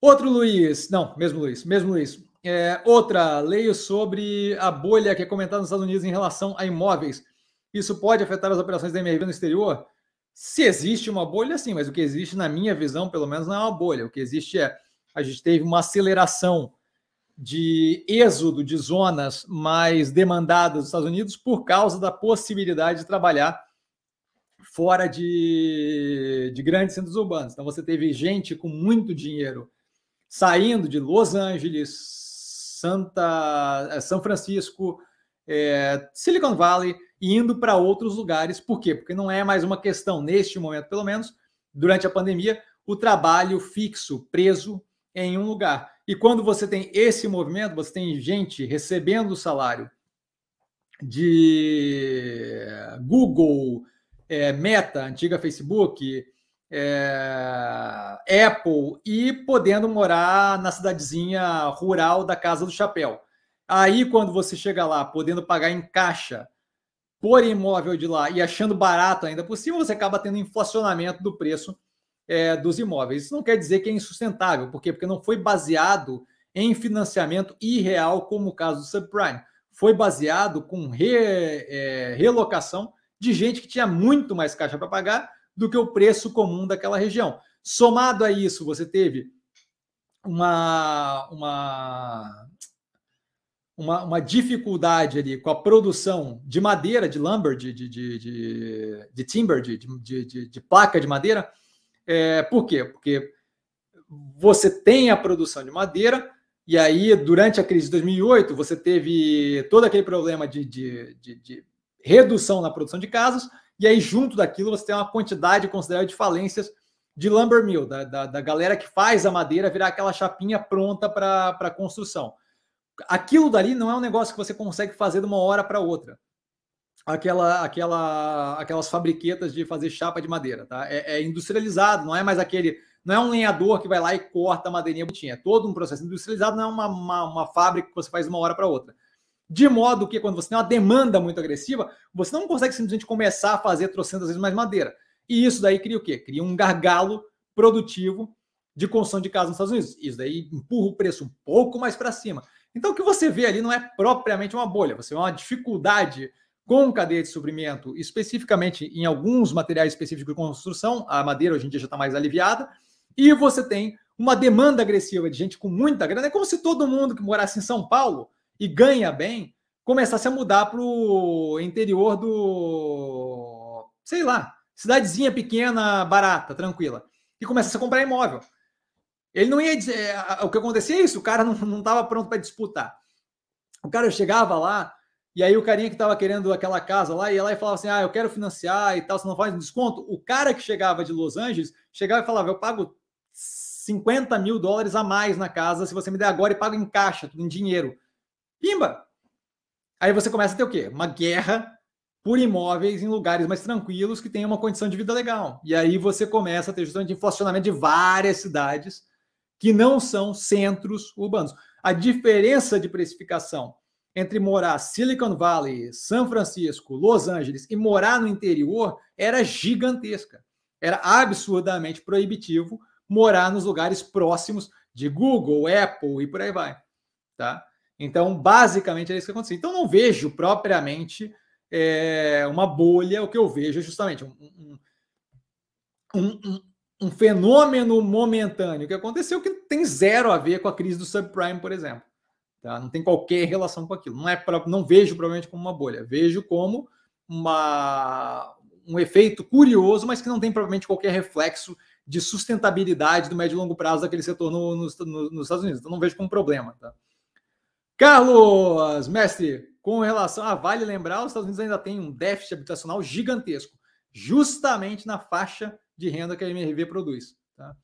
Outro Luiz, não, mesmo Luiz, mesmo Luiz. É, outra, leio sobre a bolha que é comentada nos Estados Unidos em relação a imóveis. Isso pode afetar as operações da MRV no exterior? Se existe uma bolha, sim, mas o que existe, na minha visão, pelo menos, não é uma bolha. O que existe é a gente teve uma aceleração de êxodo de zonas mais demandadas dos Estados Unidos por causa da possibilidade de trabalhar fora de, de grandes centros urbanos. Então, você teve gente com muito dinheiro saindo de Los Angeles, Santa, eh, São Francisco, é, Silicon Valley, e indo para outros lugares. Por quê? Porque não é mais uma questão, neste momento, pelo menos, durante a pandemia, o trabalho fixo, preso em um lugar. E quando você tem esse movimento, você tem gente recebendo o salário de Google, é, Meta, antiga Facebook, é, Apple e podendo morar na cidadezinha rural da Casa do Chapéu. Aí, quando você chega lá, podendo pagar em caixa por imóvel de lá e achando barato ainda por cima, você acaba tendo inflacionamento do preço é, dos imóveis. Isso não quer dizer que é insustentável, por quê? Porque não foi baseado em financiamento irreal, como o caso do subprime. Foi baseado com re, é, relocação de gente que tinha muito mais caixa para pagar do que o preço comum daquela região. Somado a isso, você teve uma, uma, uma, uma dificuldade ali com a produção de madeira, de lumber, de, de, de, de timber, de, de, de, de, placa de madeira. É, por quê? Porque você tem a produção de madeira, e aí, durante a crise de 2008, você teve todo aquele problema de, de, de, de, redução na produção de casas, e aí, junto daquilo, você tem uma quantidade considerável de falências de lumber mill, da, da, da galera que faz a madeira virar aquela chapinha pronta para construção. Aquilo dali não é um negócio que você consegue fazer de uma hora para outra. Aquela, aquela, aquelas fabriquetas de fazer chapa de madeira, tá? É, é industrializado, não é mais aquele não é um lenhador que vai lá e corta a madeirinha bonitinha. É todo um processo industrializado, não é uma, uma, uma fábrica que você faz de uma hora para outra. De modo que, quando você tem uma demanda muito agressiva, você não consegue simplesmente começar a fazer trocando às vezes mais madeira. E isso daí cria o quê? Cria um gargalo produtivo de construção de casa nos Estados Unidos. Isso daí empurra o preço um pouco mais para cima. Então, o que você vê ali não é propriamente uma bolha, você vê uma dificuldade com cadeia de suprimento, especificamente em alguns materiais específicos de construção. A madeira hoje em dia já está mais aliviada. E você tem uma demanda agressiva de gente com muita grana. É como se todo mundo que morasse em São Paulo e ganha bem começasse a mudar para o interior do. sei lá, Cidadezinha pequena, barata, tranquila. E começa a comprar imóvel. Ele não ia dizer. É, o que acontecia é isso, o cara não estava pronto para disputar. O cara chegava lá, e aí o carinha que estava querendo aquela casa lá ia lá e falava assim: ah, eu quero financiar e tal, você não faz um desconto. O cara que chegava de Los Angeles chegava e falava: eu pago 50 mil dólares a mais na casa se você me der agora e pago em caixa, tudo em dinheiro. Pimba! Aí você começa a ter o quê? Uma guerra por imóveis em lugares mais tranquilos que tenham uma condição de vida legal. E aí você começa a ter justamente inflacionamento de várias cidades que não são centros urbanos. A diferença de precificação entre morar Silicon Valley, São Francisco, Los Angeles e morar no interior era gigantesca. Era absurdamente proibitivo morar nos lugares próximos de Google, Apple e por aí vai, tá? Então, basicamente é isso que aconteceu. Então, não vejo propriamente é, uma bolha, o que eu vejo é justamente um, um, um, um, fenômeno momentâneo que aconteceu que tem zero a ver com a crise do subprime, por exemplo. Tá? Não tem qualquer relação com aquilo. Não, é pra, não vejo provavelmente como uma bolha, vejo como uma, um efeito curioso, mas que não tem provavelmente qualquer reflexo de sustentabilidade do médio e longo prazo daquele setor no, no, no, nos Estados Unidos. Então não vejo como problema. Tá? Carlos, mestre, com relação a ah, vale lembrar, os Estados Unidos ainda tem um déficit habitacional gigantesco, justamente na faixa de renda que a MRV produz. Tá?